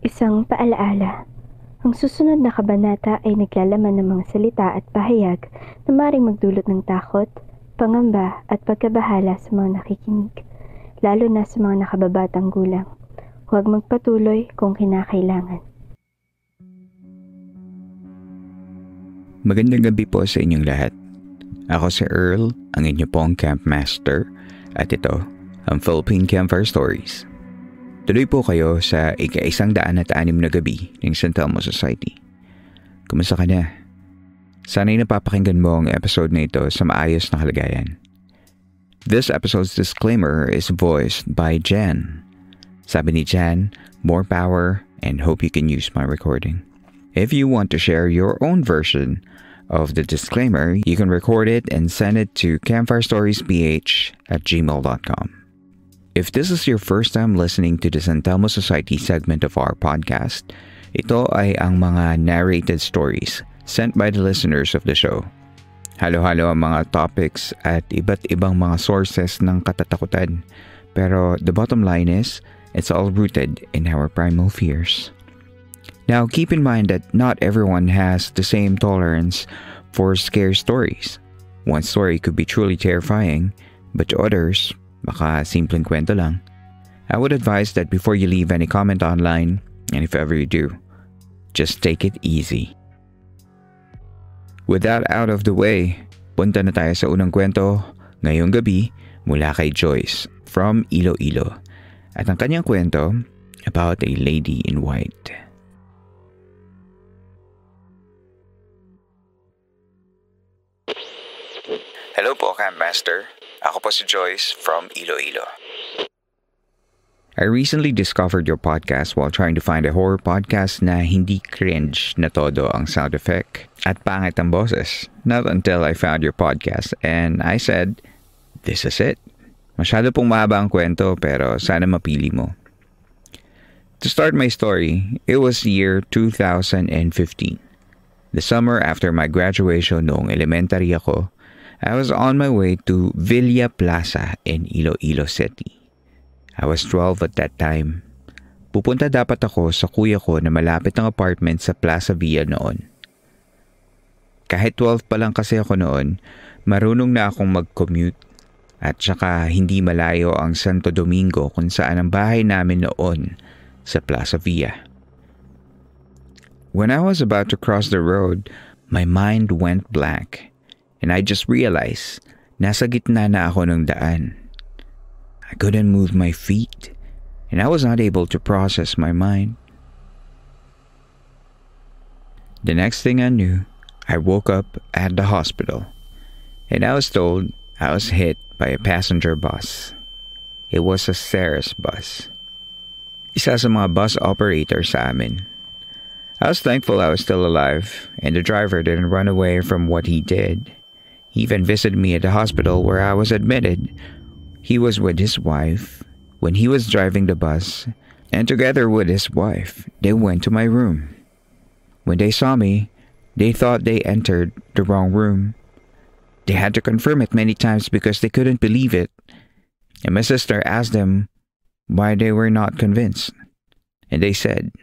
Isang paalaala. Ang susunod na kabanata ay naglalaman ng mga salita at pahayag na maring magdulot ng takot, pangamba at pagkabahala sa mga nakikinig, lalo na sa mga nakababatang gulang. Huwag magpatuloy kung kinakailangan. Magandang gabi po sa inyong lahat. Ako si Earl, ang inyo pong Camp Master, at ito ang Philippine Campfire Stories. Tuloy po kayo sa ika-isang daan at anim na gabi ng St. Telmo Society. Kumusta ka na? Sana'y napapakinggan mo ang episode na ito sa maayos na kalagayan. This episode's disclaimer is voiced by Jen. Sabi ni Jan, more power and hope you can use my recording. If you want to share your own version of the disclaimer, you can record it and send it to campfirestoriesph at gmail.com. If this is your first time listening to the Santamo Society segment of our podcast, ito ay ang mga narrated stories sent by the listeners of the show. Halo-halo ang mga topics at iba't ibang mga sources ng katatakutan. Pero the bottom line is, it's all rooted in our primal fears. Now, keep in mind that not everyone has the same tolerance for scary stories. One story could be truly terrifying, but others Baka simpleng kwento lang. I would advise that before you leave any comment online, and if ever you do, just take it easy. With that out of the way, punta na tayo sa unang kwento ngayong gabi mula kay Joyce from Iloilo. At ang kanyang kwento about a lady in white. Hello po, Camp Master. Ako po si Joyce from Iloilo. I recently discovered your podcast while trying to find a horror podcast na hindi cringe na todo ang sound effect at pangit ang boses. Not until I found your podcast and I said, this is it. Masyado pong mahaba ang kwento pero sana mapili mo. To start my story, it was the year 2015. The summer after my graduation noong elementary ako I was on my way to Villa Plaza in Iloilo City. I was 12 at that time. Pupunta dapat ako sa kuya ko na malapit ng apartment sa Plaza Villa noon. Kahit 12 pa lang kasi ako noon, marunong na akong mag-commute at saka hindi malayo ang Santo Domingo kung saan ang bahay namin noon sa Plaza Villa. When I was about to cross the road, my mind went blank. and I just realized nasa gitna na ako ng daan. I couldn't move my feet and I was not able to process my mind. The next thing I knew, I woke up at the hospital and I was told I was hit by a passenger bus. It was a Ceres bus. Isa sa mga bus operator sa amin. I was thankful I was still alive and the driver didn't run away from what he did. He even visited me at the hospital where I was admitted. He was with his wife when he was driving the bus, and together with his wife, they went to my room. When they saw me, they thought they entered the wrong room. They had to confirm it many times because they couldn't believe it. And my sister asked them why they were not convinced. And they said,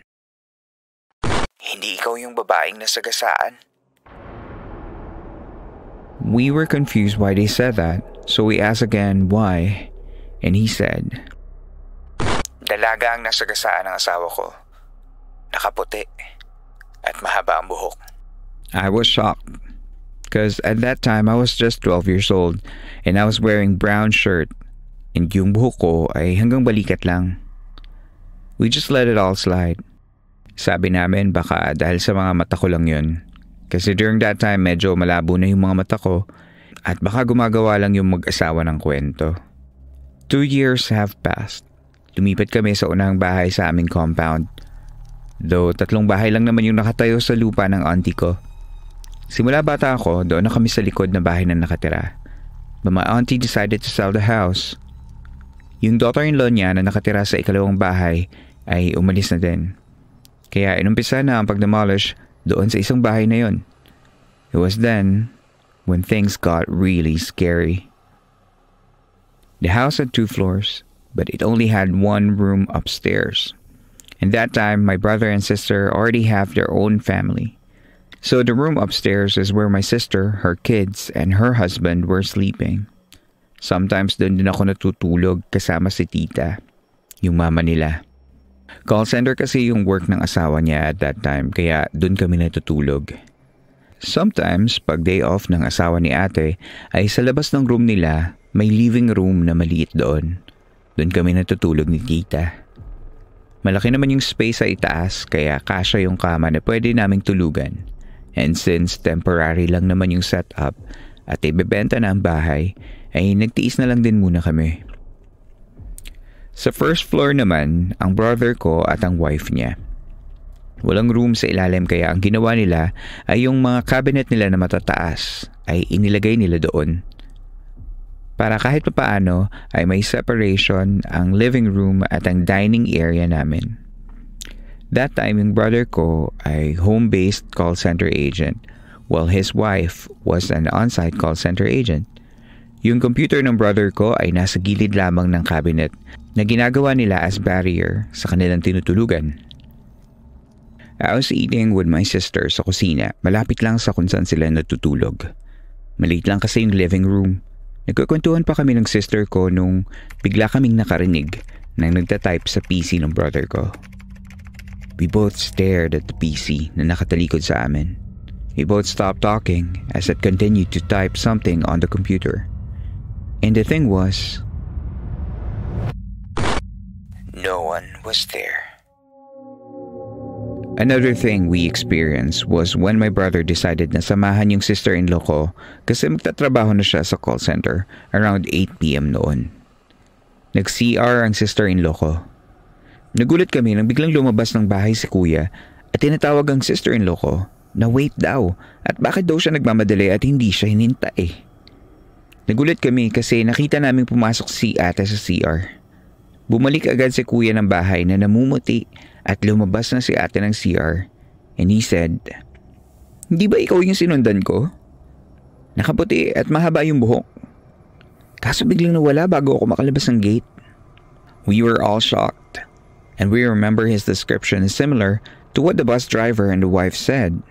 Hindi ikaw yung babaeng nasagasaan? We were confused why they said that, so we asked again why, and he said, Dalaga ang nasagasaan ng asawa ko. Nakaputi. At mahaba ang buhok. I was shocked. Because at that time, I was just 12 years old and I was wearing brown shirt and yung buhok ko ay hanggang balikat lang. We just let it all slide. Sabi namin baka dahil sa mga mata ko lang yun. Kasi during that time medyo malabo na yung mga mata ko at baka gumagawa lang yung mag-asawa ng kwento. Two years have passed. Lumipat kami sa unang bahay sa aming compound. Though tatlong bahay lang naman yung nakatayo sa lupa ng auntie ko. Simula bata ako, doon na kami sa likod na bahay na nakatira. But my auntie decided to sell the house. Yung daughter-in-law niya na nakatira sa ikalawang bahay ay umalis na din. Kaya inumpisa na ang pag-demolish doon sa isang bahay na yon. It was then when things got really scary. The house had two floors, but it only had one room upstairs. And that time, my brother and sister already have their own family. So the room upstairs is where my sister, her kids, and her husband were sleeping. Sometimes doon din ako natutulog kasama si tita, yung mama nila. Call center kasi yung work ng asawa niya at that time kaya doon kami natutulog. Sometimes, pag day off ng asawa ni ate, ay sa labas ng room nila, may living room na maliit doon. Doon kami natutulog ni tita. Malaki naman yung space sa itaas kaya kasya yung kama na pwede naming tulugan. And since temporary lang naman yung setup at ibebenta na ang bahay, ay nagtiis na lang din muna kami. Sa first floor naman, ang brother ko at ang wife niya. Walang room sa ilalim kaya ang ginawa nila ay yung mga cabinet nila na matataas ay inilagay nila doon. Para kahit papaano ay may separation ang living room at ang dining area namin. That time, yung brother ko ay home-based call center agent while his wife was an on-site call center agent. Yung computer ng brother ko ay nasa gilid lamang ng cabinet na ginagawa nila as barrier sa kanilang tinutulugan. I was eating with my sister sa kusina malapit lang sa kung saan sila natutulog. Maliit lang kasi yung living room. Nagkukwentuhan pa kami ng sister ko nung bigla kaming nakarinig nang nagtatype sa PC ng brother ko. We both stared at the PC na nakatalikod sa amin. We both stopped talking as it continued to type something on the computer. And the thing was, No one was there. Another thing we experienced was when my brother decided na samahan yung sister-in-law ko kasi magtatrabaho na siya sa call center around 8pm noon. Nag-CR ang sister-in-law ko. Nagulat kami nang biglang lumabas ng bahay si kuya at tinatawag ang sister-in-law ko na wait daw at bakit daw siya nagmamadali at hindi siya hinintay. Nagulat kami kasi nakita namin pumasok si ate sa CR. Bumalik agad si kuya ng bahay na namumuti at lumabas na si ate ng CR and he said, Hindi ba ikaw yung sinundan ko? Nakaputi at mahaba yung buhok. Kaso biglang nawala bago ako makalabas ng gate. We were all shocked and we remember his description is similar to what the bus driver and the wife said,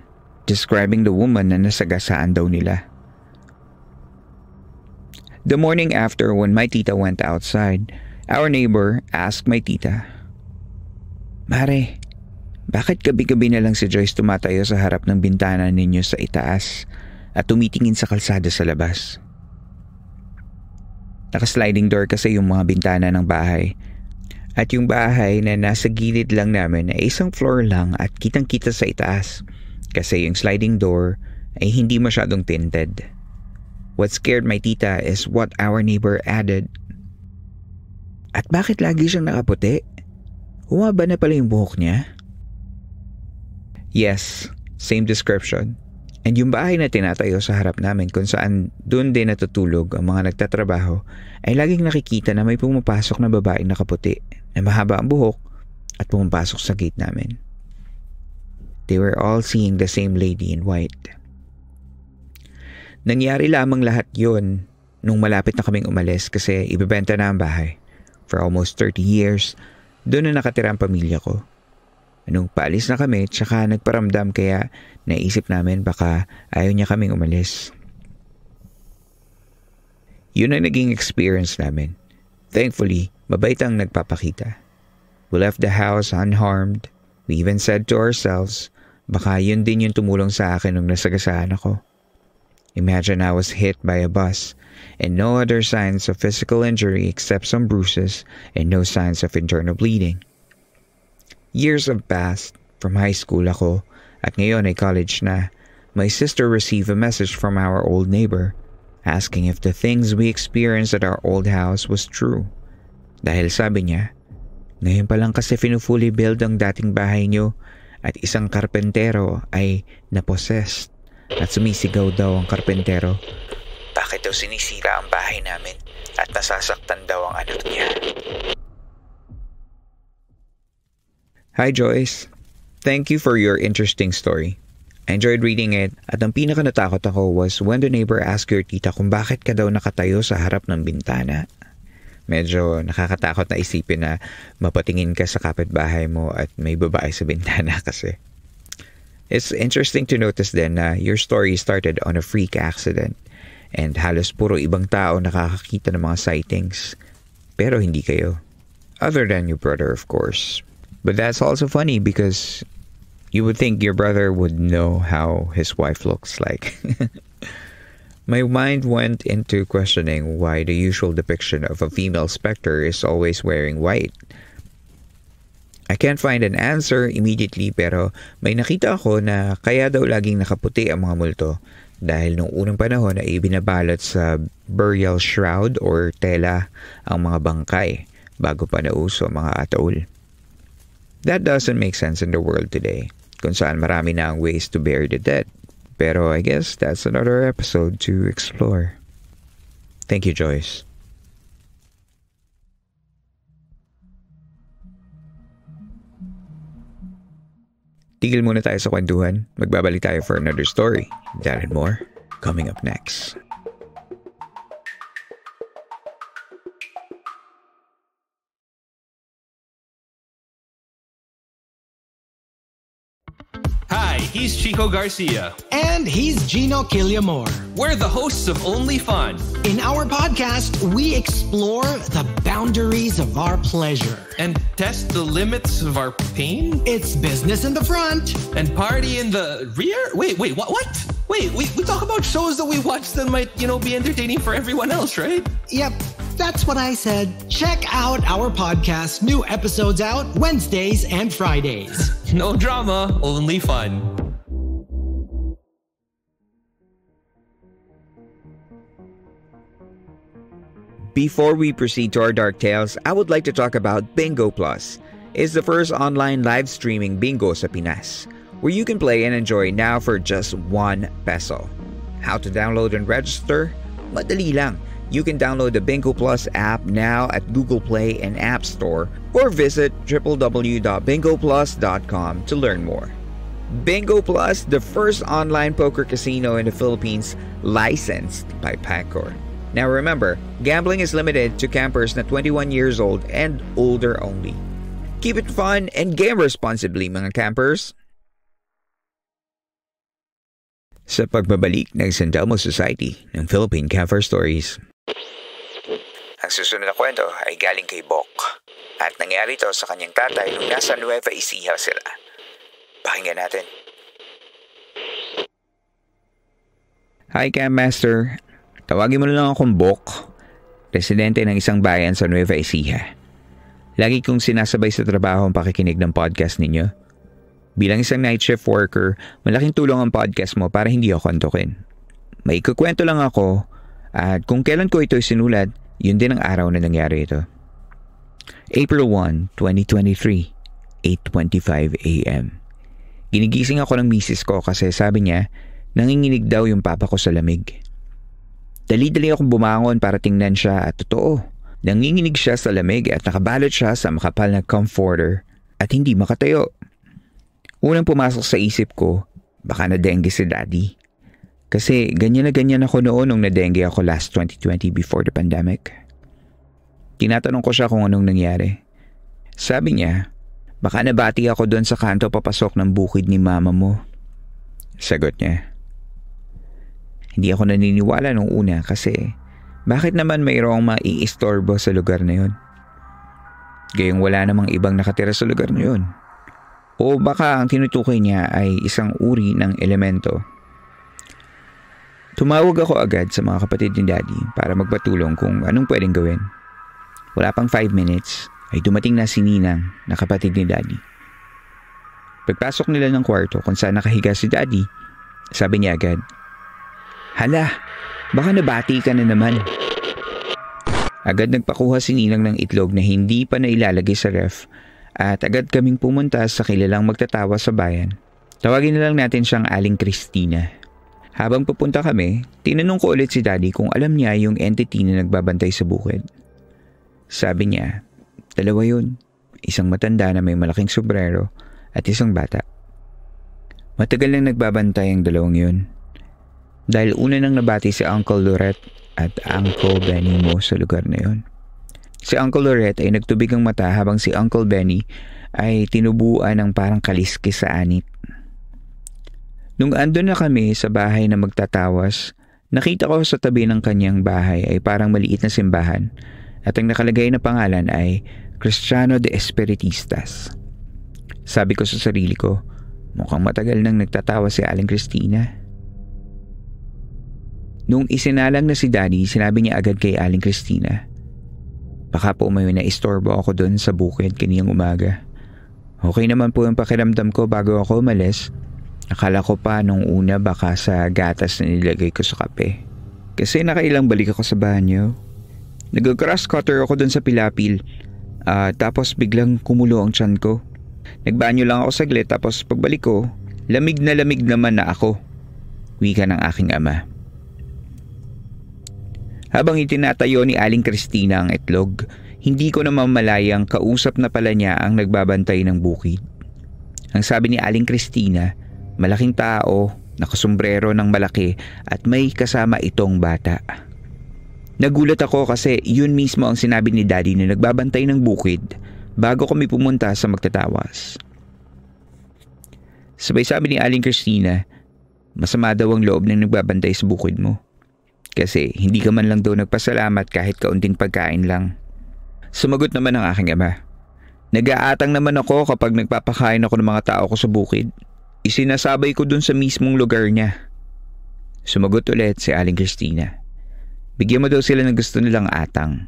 describing the woman na nasagasaan daw nila. The morning after when my tita went outside, Our neighbor asked my tita. Mare, bakit gabi-gabi na lang si Joyce tumatayo sa harap ng bintana ninyo sa itaas at tumitingin sa kalsada sa labas? Nakasliding door kasi yung mga bintana ng bahay at yung bahay na nasa gilid lang namin ay isang floor lang at kitang-kita sa itaas kasi yung sliding door ay hindi masyadong tinted. What scared my tita is what our neighbor added at bakit lagi siyang nakaputi? Humaba na pala yung buhok niya. Yes, same description. And yung bahay na tinatayo sa harap namin kung saan doon din natutulog ang mga nagtatrabaho ay laging nakikita na may pumapasok na babaeng nakaputi na mahaba ang buhok at pumapasok sa gate namin. They were all seeing the same lady in white. Nangyari lamang lahat yon nung malapit na kaming umalis kasi ibebenta na ang bahay. For almost 30 years, doon na nakatira ang pamilya ko. Anong paalis na kami, tsaka nagparamdam kaya naisip namin baka ayaw niya kaming umalis. Yun ang naging experience namin. Thankfully, mabait ang nagpapakita. We left the house unharmed. We even said to ourselves, baka yun din yung tumulong sa akin nung nasagasaan ako. Imagine I was hit by a bus and no other signs of physical injury except some bruises and no signs of internal bleeding. Years have passed from high school ako at ngayon ay college na. My sister received a message from our old neighbor asking if the things we experienced at our old house was true. Dahil sabi niya, ngayon pa lang kasi finufully build ang dating bahay niyo at isang karpentero ay napossessed at sumisigaw daw ang karpentero bakit daw sinisira ang bahay namin at nasasaktan daw ang anak niya? Hi Joyce. Thank you for your interesting story. I enjoyed reading it at ang pinaka natakot ako was when the neighbor asked your tita kung bakit ka daw nakatayo sa harap ng bintana. Medyo nakakatakot na isipin na mapatingin ka sa kapitbahay mo at may babae sa bintana kasi. It's interesting to notice then na your story started on a freak accident. And halos puro ibang tao nakakakita ng mga sightings. Pero hindi kayo. Other than your brother, of course. But that's also funny because you would think your brother would know how his wife looks like. My mind went into questioning why the usual depiction of a female specter is always wearing white. I can't find an answer immediately pero may nakita ako na kaya daw laging nakaputi ang mga multo dahil noong unang panahon ay ibinabalot sa burial shroud or tela ang mga bangkay bago pa nauso ang mga ataul. That doesn't make sense in the world today kung saan marami na ang ways to bury the dead. Pero I guess that's another episode to explore. Thank you, Joyce. Tigil muna tayo sa kwentuhan. Magbabalik tayo for another story. That and more coming up next. He's Chico Garcia. And he's Gino Killiamore. We're the hosts of Only Fun. In our podcast, we explore the boundaries of our pleasure and test the limits of our pain. It's business in the front and party in the rear. Wait, wait, what? What? Wait, we, we talk about shows that we watch that might, you know, be entertaining for everyone else, right? Yep. That's what I said. Check out our podcast. New episodes out Wednesdays and Fridays. no drama, only fun. Before we proceed to our dark tales, I would like to talk about Bingo Plus. It's the first online live streaming bingo sa Pinas, where you can play and enjoy now for just 1 peso. How to download and register? Madali lang. You can download the Bingo Plus app now at Google Play and App Store or visit www.bingoplus.com to learn more. Bingo Plus, the first online poker casino in the Philippines licensed by Pacor. Now remember, gambling is limited to campers na 21 years old and older only. Keep it fun and game responsibly mga campers! Sa pagbabalik ng Sandalmo Society ng Philippine Camper Stories. Ang susunod na kwento ay galing kay Bok at nangyari ito sa kanyang tatay nung nasa Nueva Ecija sila. Pakinggan natin. Hi Camp Master, Tawagin mo na lang akong Bok, residente ng isang bayan sa Nueva Ecija. Lagi kong sinasabay sa trabaho ang pakikinig ng podcast ninyo. Bilang isang night shift worker, malaking tulong ang podcast mo para hindi ako antukin. May kukwento lang ako at kung kailan ko ito sinulat, yun din ang araw na nangyari ito. April 1, 2023, 8.25 a.m. Ginigising ako ng misis ko kasi sabi niya, nanginginig daw yung papa ko sa lamig. Dali-dali akong bumangon para tingnan siya at totoo. Nanginginig siya sa lamig at nakabalot siya sa makapal na comforter at hindi makatayo. Unang pumasok sa isip ko, baka na-dengue si daddy. Kasi ganyan na ganyan ako noon nung na-dengue ako last 2020 before the pandemic. Tinatanong ko siya kung anong nangyari. Sabi niya, baka nabati ako doon sa kanto papasok ng bukid ni mama mo. Sagot niya. Hindi ako naniniwala nung una kasi bakit naman mayroong maiistorbo sa lugar na yun? Gayong wala namang ibang nakatira sa lugar na yun. O baka ang tinutukoy niya ay isang uri ng elemento. Tumawag ako agad sa mga kapatid ni Daddy para magpatulong kung anong pwedeng gawin. Wala pang 5 minutes ay dumating na si Ninang na kapatid ni Daddy. Pagpasok nila ng kwarto kung saan nakahiga si Daddy, sabi niya agad, Hala, baka nabati ka na naman. Agad nagpakuha si Ninang ng itlog na hindi pa nailalagay sa ref at agad kaming pumunta sa kilalang magtatawa sa bayan. Tawagin na lang natin siyang Aling Christina. Habang pupunta kami, tinanong ko ulit si Daddy kung alam niya yung entity na nagbabantay sa bukid. Sabi niya, dalawa yun. Isang matanda na may malaking sobrero at isang bata. Matagal nang nagbabantay ang dalawang yun dahil una nang nabati si Uncle Lorette at Uncle Benny mo sa lugar na yon. Si Uncle Lorette ay nagtubig ang mata habang si Uncle Benny ay tinubuan ng parang kaliskis sa anit. Nung andon na kami sa bahay na magtatawas, nakita ko sa tabi ng kanyang bahay ay parang maliit na simbahan at ang nakalagay na pangalan ay Cristiano de Espiritistas. Sabi ko sa sarili ko, mukhang matagal nang nagtatawa si Aling Cristina. Nung isinalang na si Daddy, sinabi niya agad kay Aling Christina. Baka po umayo na istorbo ako doon sa bukid kaniyang umaga. Okay naman po yung pakiramdam ko bago ako umalis. Akala ko pa nung una baka sa gatas na nilagay ko sa kape. Kasi nakailang balik ako sa banyo. Nag-cross cutter ako doon sa pilapil. Uh, tapos biglang kumulo ang tiyan ko. Nagbanyo lang ako saglit tapos pagbalik ko, lamig na lamig naman na ako. Wika ng aking ama. Habang itinatayo ni Aling Christina ang itlog, hindi ko namamalayang kausap na pala niya ang nagbabantay ng bukid. Ang sabi ni Aling Christina, malaking tao, nakasombrero ng malaki at may kasama itong bata. Nagulat ako kasi yun mismo ang sinabi ni daddy na nagbabantay ng bukid bago kami pumunta sa magtatawas. Sabay sabi ni Aling Christina, masama daw ang loob ng nagbabantay sa bukid mo kasi hindi ka man lang daw nagpasalamat kahit kaunting pagkain lang. Sumagot naman ang aking ama. Nag-aatang naman ako kapag nagpapakain ako ng mga tao ko sa bukid. Isinasabay ko dun sa mismong lugar niya. Sumagot ulit si Aling Christina. Bigyan mo daw sila ng gusto nilang atang.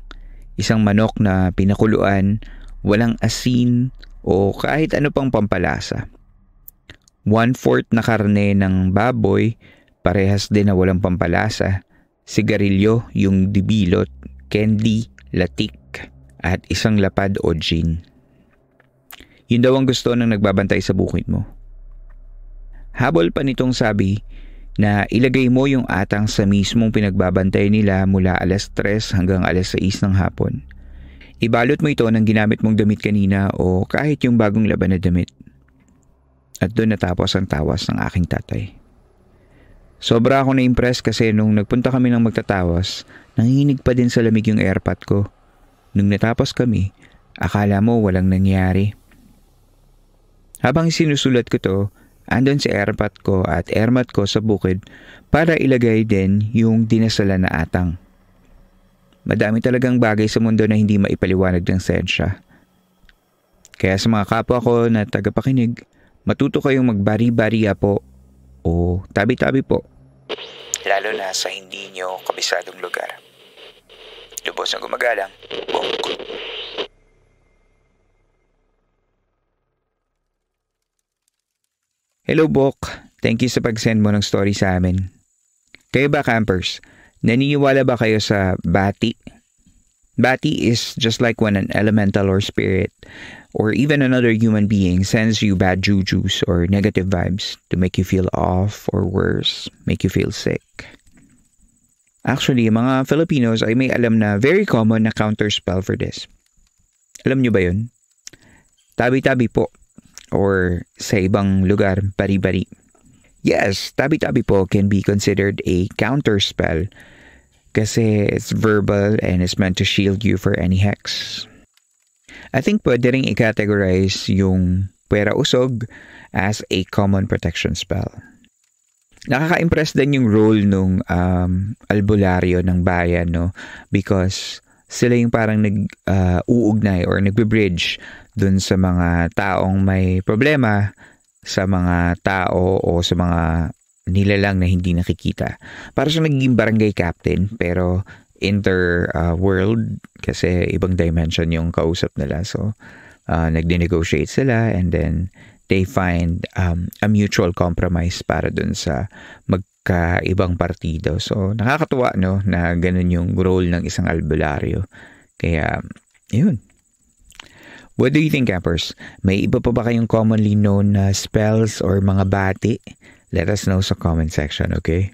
Isang manok na pinakuluan, walang asin o kahit ano pang pampalasa. One-fourth na karne ng baboy, parehas din na walang pampalasa sigarilyo yung dibilot, candy, latik, at isang lapad o gin. Yun daw ang gusto ng nagbabantay sa bukid mo. Habol pa nitong sabi na ilagay mo yung atang sa mismong pinagbabantay nila mula alas 3 hanggang alas 6 ng hapon. Ibalot mo ito ng ginamit mong damit kanina o kahit yung bagong laban na damit. At doon natapos ang tawas ng aking tatay. Sobra ako na-impress kasi nung nagpunta kami ng magtatawas, nanginig pa din sa lamig yung airpot ko. Nung natapos kami, akala mo walang nangyari. Habang sinusulat ko to, andon si airpot ko at airmat ko sa bukid para ilagay din yung dinasala na atang. Madami talagang bagay sa mundo na hindi maipaliwanag ng sensya. Kaya sa mga kapwa ko na tagapakinig, matuto kayong magbari-bariya po o tabi-tabi po. Lalo na sa hindi nyo kabisadong lugar. Lubos ang gumagalang, bongko. Hello, Bok. Thank you sa pag-send mo ng story sa amin. Kayo ba, campers? Naniniwala ba kayo sa bati? Bati is just like when an elemental or spirit, or even another human being, sends you bad jujus or negative vibes to make you feel off or worse, make you feel sick. Actually, mga Filipinos ay may alam na very common na counterspell for this. Alam nyo ba yun? Tabi-tabi po. Or sa ibang lugar, bari-bari. Yes, tabi-tabi po can be considered a counterspell spell kasi it's verbal and it's meant to shield you for any hex. I think pwede rin i-categorize yung pera Usog as a common protection spell. Nakaka-impress din yung role nung um, albularyo ng bayan, no? Because sila yung parang nag-uugnay uh, or nagbe-bridge dun sa mga taong may problema, sa mga tao o sa mga nila lang na hindi nakikita. Para siyang nagiging barangay captain pero inter uh, world kasi ibang dimension yung kausap nila. So uh, nagde-negotiate sila and then they find um, a mutual compromise para dun sa magkaibang partido. So nakakatuwa no na ganun yung role ng isang albularyo. Kaya yun, What do you think, Appers? May iba pa ba kayong commonly known na spells or mga bati Let us know sa comment section, okay?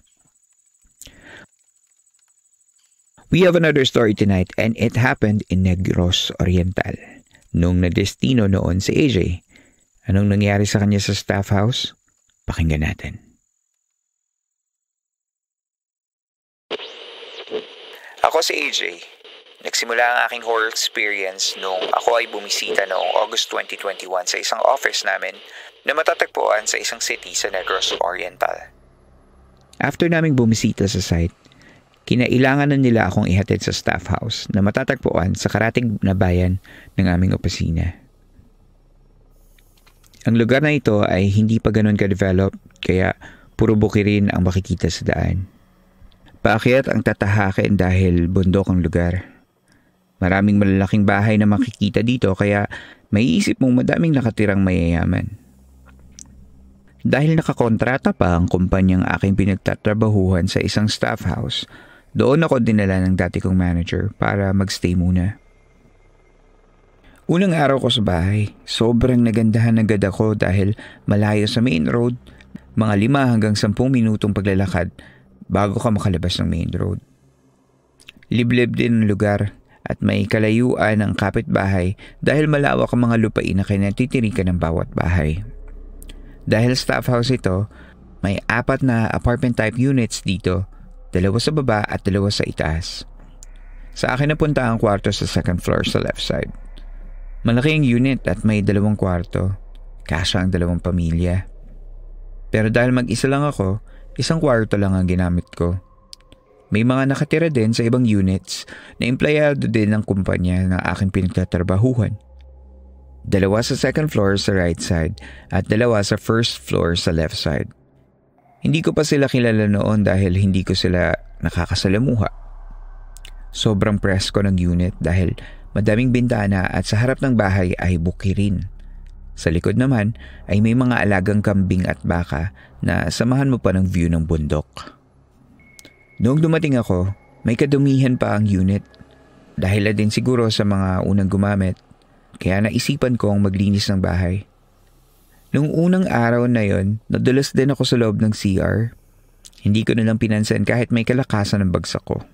We have another story tonight and it happened in Negros Oriental. Nung nadestino noon si AJ. Anong nangyari sa kanya sa staff house? Pakinggan natin. Ako si AJ. Nagsimula ang aking horror experience nung ako ay bumisita noong August 2021 sa isang office namin na matatagpuan sa isang city sa Negros Oriental. After naming bumisita sa site, kinailangan na nila akong ihatid sa staff house na matatagpuan sa karating na bayan ng aming opisina. Ang lugar na ito ay hindi pa ganun ka-develop kaya puro bukirin ang makikita sa daan. Paakyat ang tatahakin dahil bundok ang lugar. Maraming malalaking bahay na makikita dito kaya maiisip mong madaming nakatirang mayayaman. Dahil nakakontrata pa ang kumpanyang aking pinagtatrabahuhan sa isang staff house, doon ako dinala ng dati kong manager para magstay muna. Unang araw ko sa bahay, sobrang nagandahan agad ako dahil malayo sa main road, mga lima hanggang sampung minutong paglalakad bago ka makalabas ng main road. Liblib din ang lugar at may kalayuan ang kapitbahay dahil malawak ang mga lupain na kinatitirikan ng bawat bahay. Dahil staff house ito, may apat na apartment type units dito, dalawa sa baba at dalawa sa itaas. Sa akin napunta ang kwarto sa second floor sa left side. Malaki ang unit at may dalawang kwarto. Kasya ang dalawang pamilya. Pero dahil mag-isa lang ako, isang kwarto lang ang ginamit ko. May mga nakatira din sa ibang units na empleyado din ng kumpanya na aking pinagtatrabahuhan. Dalawa sa second floor sa right side at dalawa sa first floor sa left side. Hindi ko pa sila kilala noon dahil hindi ko sila nakakasalamuha. Sobrang presko ng unit dahil madaming bintana at sa harap ng bahay ay bukirin. Sa likod naman ay may mga alagang kambing at baka na samahan mo pa ng view ng bundok. Noong dumating ako, may kadumihan pa ang unit. Dahil din siguro sa mga unang gumamit kaya naisipan kong maglinis ng bahay. Nung unang araw na yon, nadulas din ako sa loob ng CR. Hindi ko nalang pinansin kahit may kalakasan ng bagsak ko.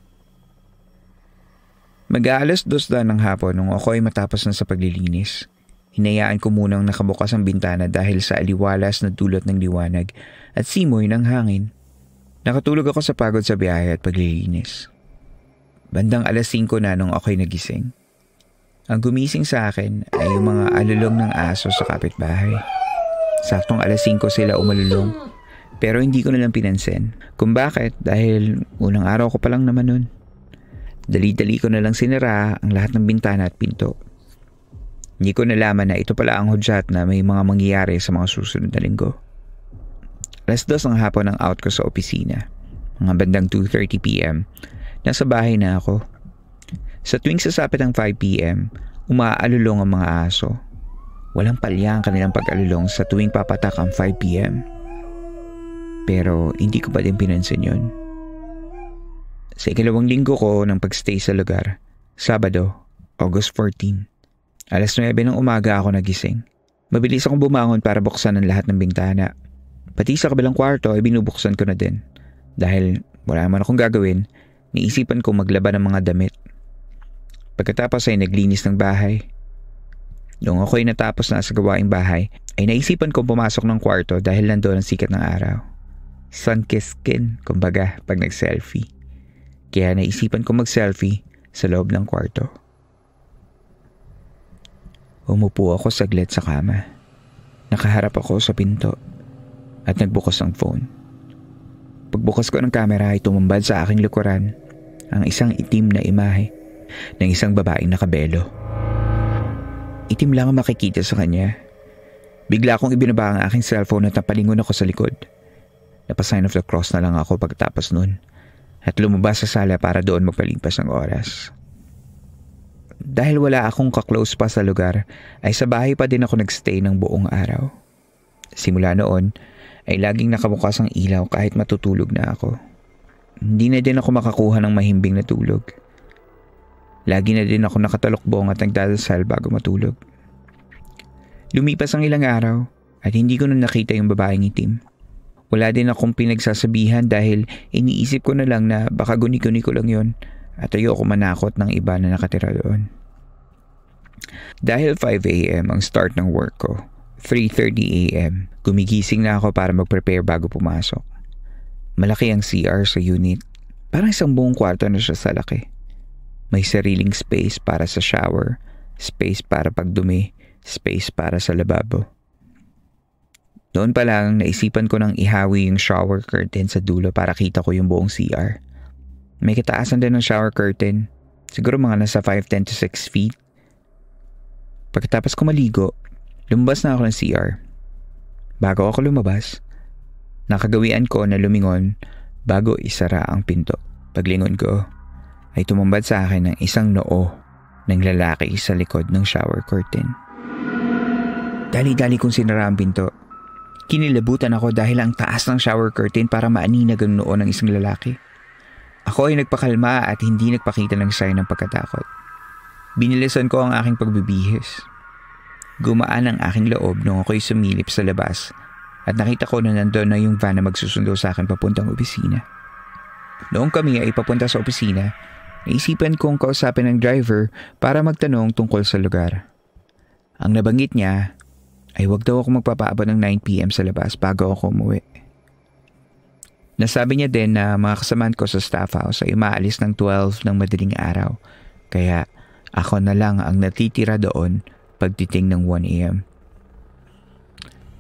Mag-aalas dos na ng hapon nung ako ay matapos na sa paglilinis. Hinayaan ko munang nakabukas ang bintana dahil sa aliwalas na dulot ng liwanag at simoy ng hangin. Nakatulog ako sa pagod sa biyahe at paglilinis. Bandang alas 5 na nung ako'y nagising. Ang gumising sa akin ay yung mga alulong ng aso sa kapitbahay. Saktong alas 5 sila umalulong. Pero hindi ko nalang pinansin. Kung bakit? Dahil unang araw ko pa lang naman nun. Dali-dali ko nalang sinira ang lahat ng bintana at pinto. Hindi ko nalaman na ito pala ang hudyat na may mga mangyayari sa mga susunod na linggo. Alas dos ang hapon ang out ko sa opisina. Mga bandang 2.30pm, nasa bahay na ako. Sa tuwing sasapit ng 5pm, umaalulong ang mga aso. Walang palya ang kanilang pag-alulong sa tuwing papatak ang 5pm. Pero hindi ko pa din pinansin yun. Sa ikalawang linggo ko ng pagstay sa lugar, Sabado, August 14, alas 9 ng umaga ako nagising. Mabilis akong bumangon para buksan ang lahat ng bintana. Pati sa kabilang kwarto ay binubuksan ko na din. Dahil wala naman akong gagawin, naisipan ko maglaba ng mga damit. Pagkatapos ay naglinis ng bahay. Noong ako natapos na sa gawaing bahay, ay naisipan kong pumasok ng kwarto dahil nandoon ang sikat ng araw. Sun-kissed skin, kumbaga, pag nag-selfie. Kaya naisipan kong mag-selfie sa loob ng kwarto. Umupo ako saglit sa kama. Nakaharap ako sa pinto at nagbukas ang phone. Pagbukas ko ng kamera ay tumambad sa aking likuran ang isang itim na imahe ng isang babaeng nakabelo. Itim lang ang makikita sa kanya. Bigla akong ibinaba ang aking cellphone at napalingon ako sa likod. Napasign of the cross na lang ako pagkatapos nun at lumabas sa sala para doon magpalimpas ng oras. Dahil wala akong kaklose pa sa lugar, ay sa bahay pa din ako nagstay ng buong araw. Simula noon, ay laging nakabukas ang ilaw kahit matutulog na ako. Hindi na din ako makakuha ng mahimbing na tulog. Lagi na din ako nakatalokbong at nagdadasal bago matulog. Lumipas ang ilang araw at hindi ko na nakita yung babaeng itim. Wala din akong pinagsasabihan dahil iniisip ko na lang na baka guni-guni ko lang yon at ayoko manakot ng iba na nakatira doon. Dahil 5am ang start ng work ko, 3.30am, gumigising na ako para mag-prepare bago pumasok. Malaki ang CR sa unit. Parang isang buong kwarto na siya sa laki. May sariling space para sa shower, space para pagdumi, space para sa lababo. Noon pa lang, naisipan ko nang ihawi yung shower curtain sa dulo para kita ko yung buong CR. May kataasan din ng shower curtain. Siguro mga nasa 5'10 to 6 feet. Pagkatapos ko maligo, lumabas na ako ng CR. Bago ako lumabas, nakagawian ko na lumingon bago isara ang pinto. Paglingon ko, ay tumambad sa akin ng isang noo ng lalaki sa likod ng shower curtain. Dali-dali kong sinara ang pinto. Kinilabutan ako dahil ang taas ng shower curtain para maaninag ang noo ng isang lalaki. Ako ay nagpakalma at hindi nagpakita ng sign ng pagkatakot. Binilisan ko ang aking pagbibihis. Gumaan ang aking loob nung ako'y sumilip sa labas at nakita ko na nandoon na yung van na magsusundo sa akin papuntang opisina. Noong kami ay papunta sa opisina, Naisipan kong kausapin ang driver para magtanong tungkol sa lugar. Ang nabanggit niya ay huwag daw ako magpapaaba ng 9pm sa labas bago ako umuwi. Nasabi niya din na mga kasamaan ko sa staff house ay umaalis ng 12 ng madaling araw kaya ako na lang ang natitira doon pagtiting ng 1am.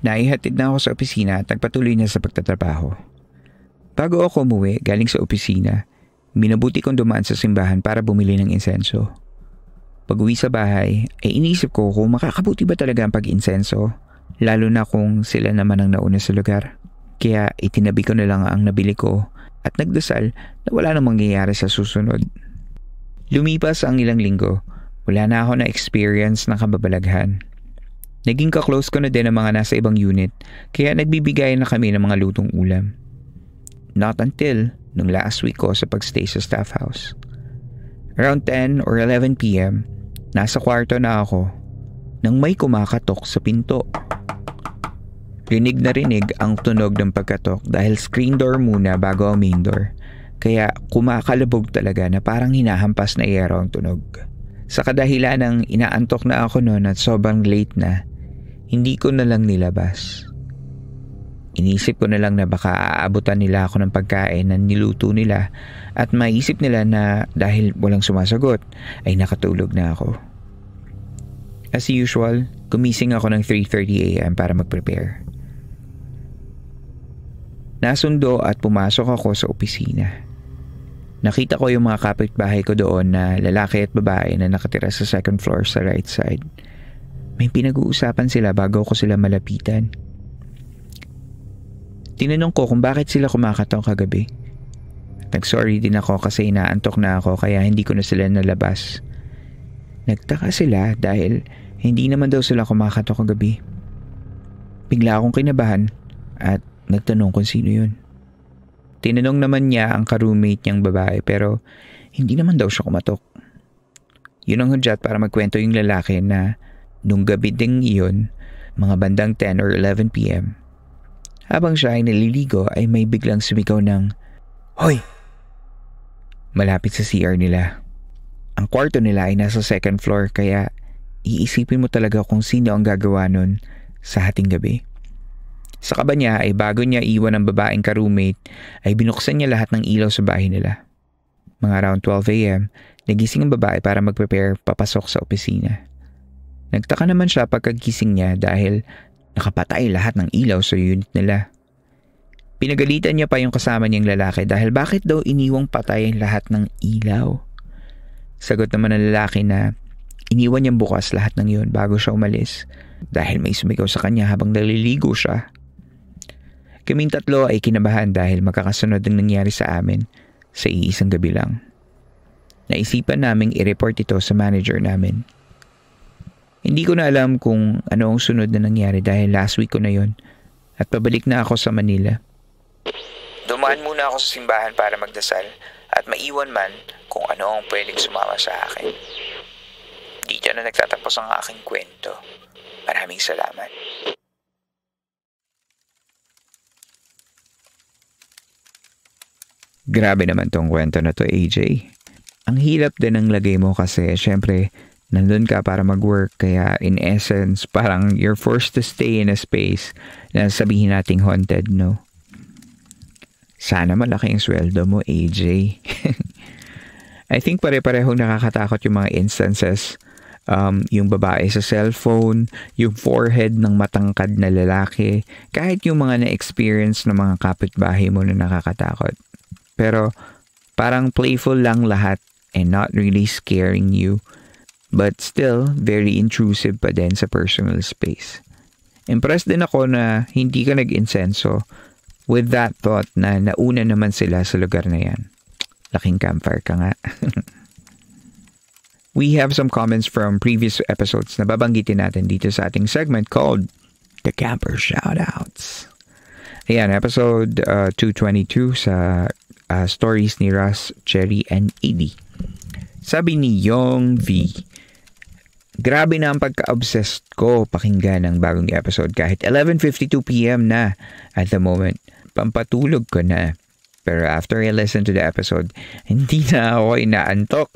Naihatid na ako sa opisina at nagpatuloy na sa pagtatrabaho. Bago ako umuwi galing sa opisina, Minabuti kong dumaan sa simbahan para bumili ng insenso. Pag uwi sa bahay, ay eh, iniisip ko kung makakabuti ba talaga ang pag-insenso, lalo na kung sila naman ang nauna sa lugar. Kaya itinabi ko na lang ang nabili ko at nagdasal na wala nang mangyayari sa susunod. Lumipas ang ilang linggo, wala na ako na experience ng kababalaghan. Naging kaklose ko na din ang mga nasa ibang unit kaya nagbibigay na kami ng mga lutong ulam. Not until nung last week ko sa pagstay sa staff house. Around 10 or 11 p.m., nasa kwarto na ako nang may kumakatok sa pinto. Rinig na rinig ang tunog ng pagkatok dahil screen door muna bago ang main door. Kaya kumakalabog talaga na parang hinahampas na iyero ang tunog. Sa kadahilan ng inaantok na ako noon at sobrang late na, hindi ko na lang nilabas. Inisip ko na lang na baka aabutan nila ako ng pagkain na niluto nila at maisip nila na dahil walang sumasagot ay nakatulog na ako. As usual, gumising ako ng 3.30am para mag-prepare. Nasundo at pumasok ako sa opisina. Nakita ko yung mga kapitbahay ko doon na lalaki at babae na nakatira sa second floor sa right side. May pinag-uusapan sila bago ko sila malapitan. Tinanong ko kung bakit sila kumakataon kagabi. Nag-sorry din ako kasi inaantok na ako kaya hindi ko na sila nalabas. Nagtaka sila dahil hindi naman daw sila kumakato kagabi. Bigla akong kinabahan at nagtanong kung sino yun. Tinanong naman niya ang karoommate niyang babae pero hindi naman daw siya kumatok. Yun ang hudyat para magkwento yung lalaki na nung gabi ding iyon, mga bandang 10 or 11 p.m., habang siya ay naliligo ay may biglang sumigaw ng, Hoy! Malapit sa CR nila. Ang kwarto nila ay nasa second floor kaya iisipin mo talaga kung sino ang gagawa nun sa hating gabi. Sa kaba niya ay bago niya iwan ang babaeng ka-roommate ay binuksan niya lahat ng ilaw sa bahay nila. Mga around 12am, nagising ang babae para mag-prepare papasok sa opisina. Nagtaka naman siya pagkagising niya dahil Nakapatay lahat ng ilaw sa unit nila. Pinagalitan niya pa yung kasama niyang lalaki dahil bakit daw iniwang patay ang lahat ng ilaw? Sagot naman ng lalaki na iniwan niyang bukas lahat ng yun bago siya umalis dahil may sumigaw sa kanya habang naliligo siya. Kaming tatlo ay kinabahan dahil magkakasunod ang nangyari sa amin sa iisang gabi lang. Naisipan naming i-report ito sa manager namin. Hindi ko na alam kung ano ang sunod na nangyari dahil last week ko na yon at pabalik na ako sa Manila. Dumaan muna ako sa simbahan para magdasal at maiwan man kung ano ang pwedeng sumama sa akin. Dito na nagtatapos ang aking kwento. Maraming salamat. Grabe naman tong kwento na to, AJ. Ang hirap din ang lagay mo kasi syempre nandun ka para mag-work. Kaya in essence, parang you're forced to stay in a space na sabihin nating haunted, no? Sana malaki yung sweldo mo, AJ. I think pare-parehong nakakatakot yung mga instances. Um, yung babae sa cellphone, yung forehead ng matangkad na lalaki, kahit yung mga na-experience ng mga kapitbahay mo na nakakatakot. Pero parang playful lang lahat and not really scaring you but still very intrusive pa din sa personal space. Impressed din ako na hindi ka nag-insenso with that thought na nauna naman sila sa lugar na yan. Laking campfire ka nga. We have some comments from previous episodes na babanggitin natin dito sa ating segment called The Camper Shoutouts. Ayan, episode uh, 222 sa uh, stories ni Ras, Cherry, and Edie. Sabi ni Yong V, Grabe na ang pagka-obsessed ko pakinggan ang bagong episode kahit 11.52pm na at the moment. Pampatulog ko na. Pero after I listen to the episode, hindi na ako inaantok.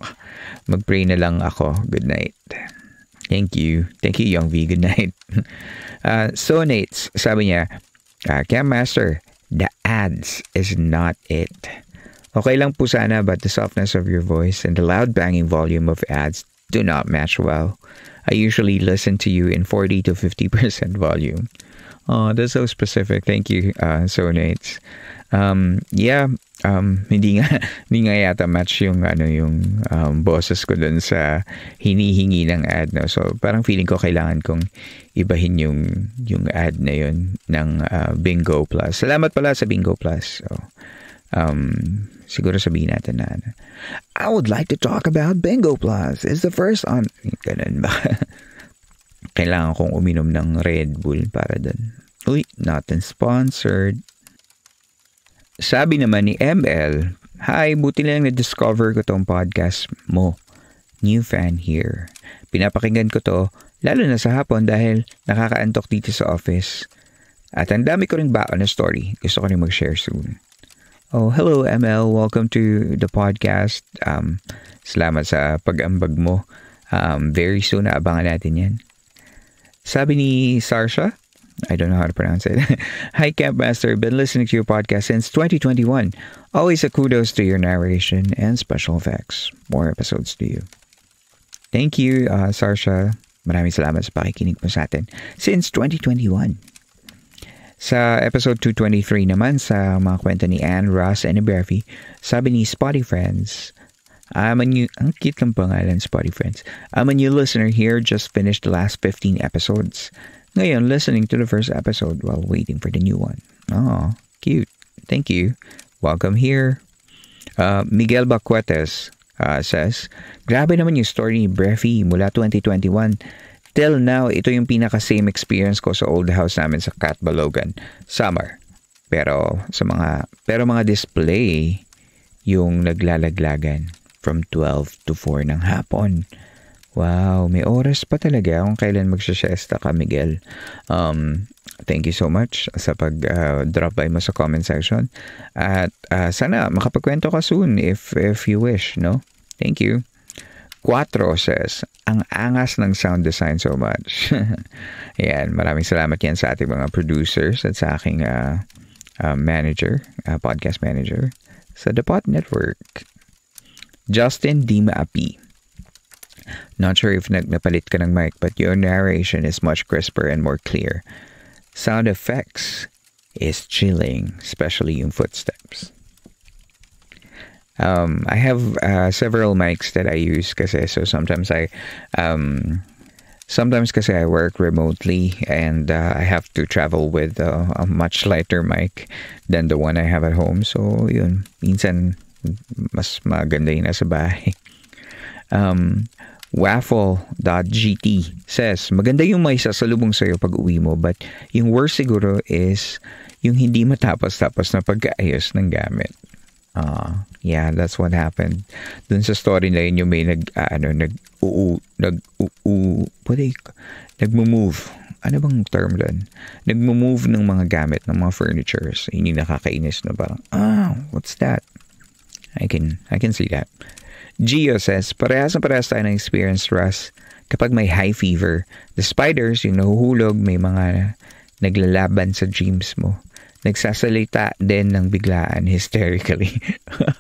Mag-pray na lang ako. Good night. Thank you. Thank you, Young V. Good night. Uh, ah, so, Nates, sabi niya, uh, ah, Cam Master, the ads is not it. Okay lang po sana but the softness of your voice and the loud banging volume of ads do not match well. I usually listen to you in 40 to 50% volume. Oh, that's so specific. Thank you, uh, Sonates. Um, yeah, um, hindi nga, hindi nga yata match yung, ano, yung um, boses ko dun sa hinihingi ng ad. No? So, parang feeling ko kailangan kong ibahin yung, yung ad na yun ng uh, Bingo Plus. Salamat pala sa Bingo Plus. So, um, siguro sabihin natin na ano, I would like to talk about Bingo Plus. It's the first on... Ganun ba? Kailangan kong uminom ng Red Bull para doon. Uy, natin sponsored. Sabi naman ni ML, Hi, buti lang na-discover ko tong podcast mo. New fan here. Pinapakinggan ko to, lalo na sa hapon dahil nakakaantok dito sa office. At ang dami ko rin baon na story. Gusto ko rin mag-share soon. Oh, hello ML. Welcome to the podcast. Um, salamat sa pag-ambag mo. Um, very soon, naabangan natin yan. Sabi ni Sarsha, I don't know how to pronounce it. Hi, Camp Master. Been listening to your podcast since 2021. Always a kudos to your narration and special effects. More episodes to you. Thank you, uh, Sarsha. Maraming salamat sa pakikinig mo sa atin. Since 2021. Sa episode 223 naman sa mga kwento ni Anne, Ross, and Bervy, sabi ni Spotty Friends, I'm a new, ang cute ng pangalan, Spotty Friends. I'm a new listener here, just finished the last 15 episodes. Ngayon, listening to the first episode while waiting for the new one. Oh, cute. Thank you. Welcome here. Uh, Miguel Bacuetes uh, says, Grabe naman yung story ni Breffy mula 2021 Till now, ito yung pinaka-same experience ko sa old house namin sa Catbalogan. Summer. Pero sa mga pero mga display yung naglalaglagan from 12 to 4 ng hapon. Wow, may oras pa talaga kung kailan magsasiesta ka, Miguel. Um, thank you so much sa pag-drop uh, by mo sa comment section. At uh, sana makapagkwento ka soon if, if you wish, no? Thank you. 4 says, ang angas ng sound design so much. Ayan, maraming salamat yan sa ating mga producers at sa aking uh, uh, manager, uh, podcast manager sa The Pod Network. Justin Di Maapi. Not sure if nagnapalit ka ng mic but your narration is much crisper and more clear. Sound effects is chilling, especially yung footsteps. Um, I have uh, several mics that I use kasi so sometimes I um, sometimes kasi I work remotely and uh, I have to travel with uh, a much lighter mic than the one I have at home. So yun, minsan mas maganda yung nasa bahay. Um, Waffle.gt says, maganda yung may sasalubong sa'yo pag uwi mo but yung worst siguro is yung hindi matapos-tapos na pag-aayos ng gamit. Uh, yeah, that's what happened. Dun sa story na yun, yung may nag, uh, ano, nag, uu, nag, uu, pwede, nagmo-move. Ano bang term doon? Nagmo-move ng mga gamit, ng mga furnitures. Yun yung nakakainis na parang, ah, what's that? I can, I can see that. Gio says, parehas na parehas tayo ng experience, Russ. Kapag may high fever, the spiders, yung nahuhulog, may mga naglalaban sa dreams mo. Nagsasalita din ng biglaan hysterically.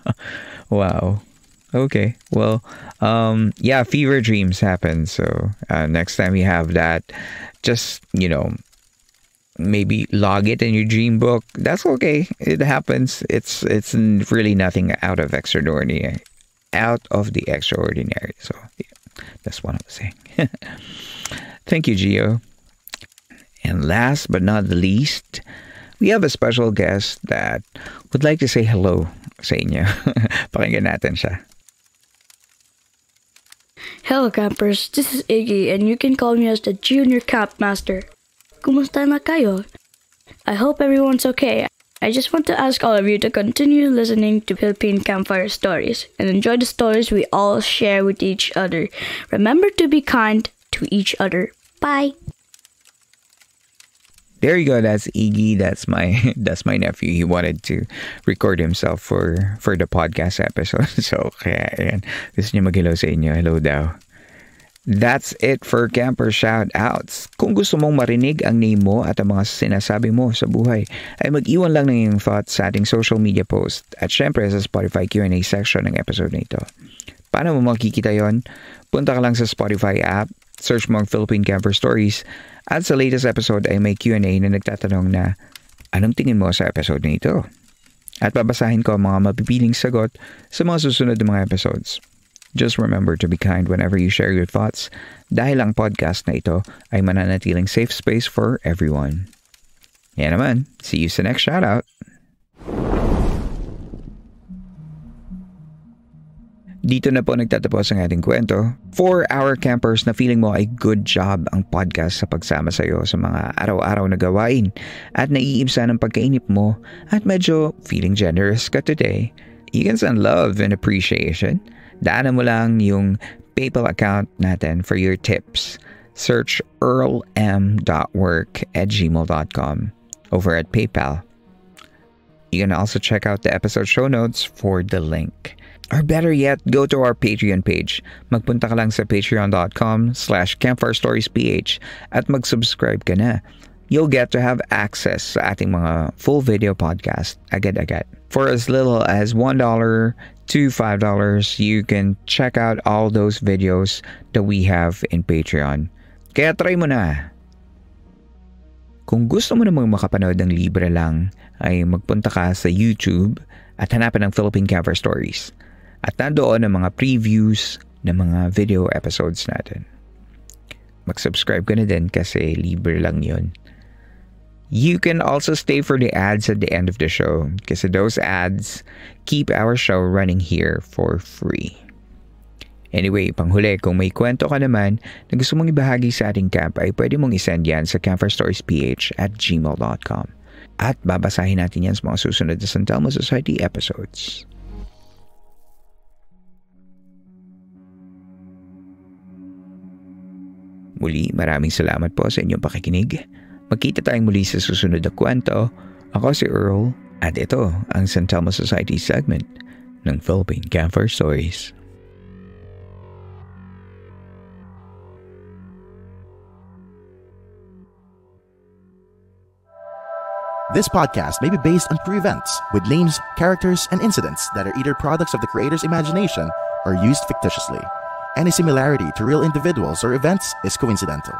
wow. Okay. Well, um, yeah, fever dreams happen. So uh, next time you have that, just, you know, maybe log it in your dream book. That's okay. It happens. It's it's really nothing out of extraordinary, out of the extraordinary. So yeah, that's what I'm saying. Thank you, Geo. And last but not the least, we have a special guest that would like to say hello sa inyo. Pakinggan natin siya. Hello campers, this is Iggy and you can call me as the Junior Camp Master. Kumusta na kayo? I hope everyone's okay. I just want to ask all of you to continue listening to Philippine Campfire Stories and enjoy the stories we all share with each other. Remember to be kind to each other. Bye! There you go. That's Iggy. That's my that's my nephew. He wanted to record himself for for the podcast episode. So kaya ayan. This niya mag sa inyo. Hello daw. That's it for Camper Shoutouts. Kung gusto mong marinig ang name mo at ang mga sinasabi mo sa buhay, ay mag-iwan lang ng iyong thoughts sa ating social media post at syempre sa Spotify Q&A section ng episode nito. Paano mo makikita yon? Punta ka lang sa Spotify app, search mo ang Philippine Camper Stories, at sa latest episode ay may Q&A na nagtatanong na anong tingin mo sa episode na ito? At babasahin ko ang mga mapipiling sagot sa mga susunod na mga episodes. Just remember to be kind whenever you share your thoughts dahil ang podcast na ito ay mananatiling safe space for everyone. Yan naman, see you sa next shoutout! Dito na po nagtatapos ang ating kwento. For our campers na feeling mo ay good job ang podcast sa pagsama sa iyo sa mga araw-araw na gawain at naiimsa ng pagkainip mo at medyo feeling generous ka today, you can send love and appreciation. Daanan mo lang yung PayPal account natin for your tips. Search earlm.work at gmail.com over at PayPal. You can also check out the episode show notes for the link. Or better yet, go to our Patreon page. Magpunta ka lang sa patreon.com slash campfirestoriesph at mag-subscribe ka na. You'll get to have access sa ating mga full video podcast agad-agad. For as little as $1 to $5, you can check out all those videos that we have in Patreon. Kaya try mo na! Kung gusto mo namang makapanood ng libre lang, ay magpunta ka sa YouTube at hanapin ang Philippine Cover Stories. At nandoon ang mga previews ng mga video episodes natin. Mag-subscribe ka na din kasi libre lang yun. You can also stay for the ads at the end of the show kasi those ads keep our show running here for free. Anyway, panghuli, kung may kwento ka naman na gusto mong ibahagi sa ating camp ay pwede mong isend yan sa campfirestoriesph at gmail.com at babasahin natin yan sa mga susunod na San Telmo Society episodes. Muli, maraming salamat po sa inyong pakikinig. Magkita tayong muli sa susunod na kwento. Ako si Earl at ito ang San Telmo Society segment ng Philippine Camper Stories. This podcast may be based on true events with names, characters, and incidents that are either products of the creator's imagination or used fictitiously. Any similarity to real individuals or events is coincidental.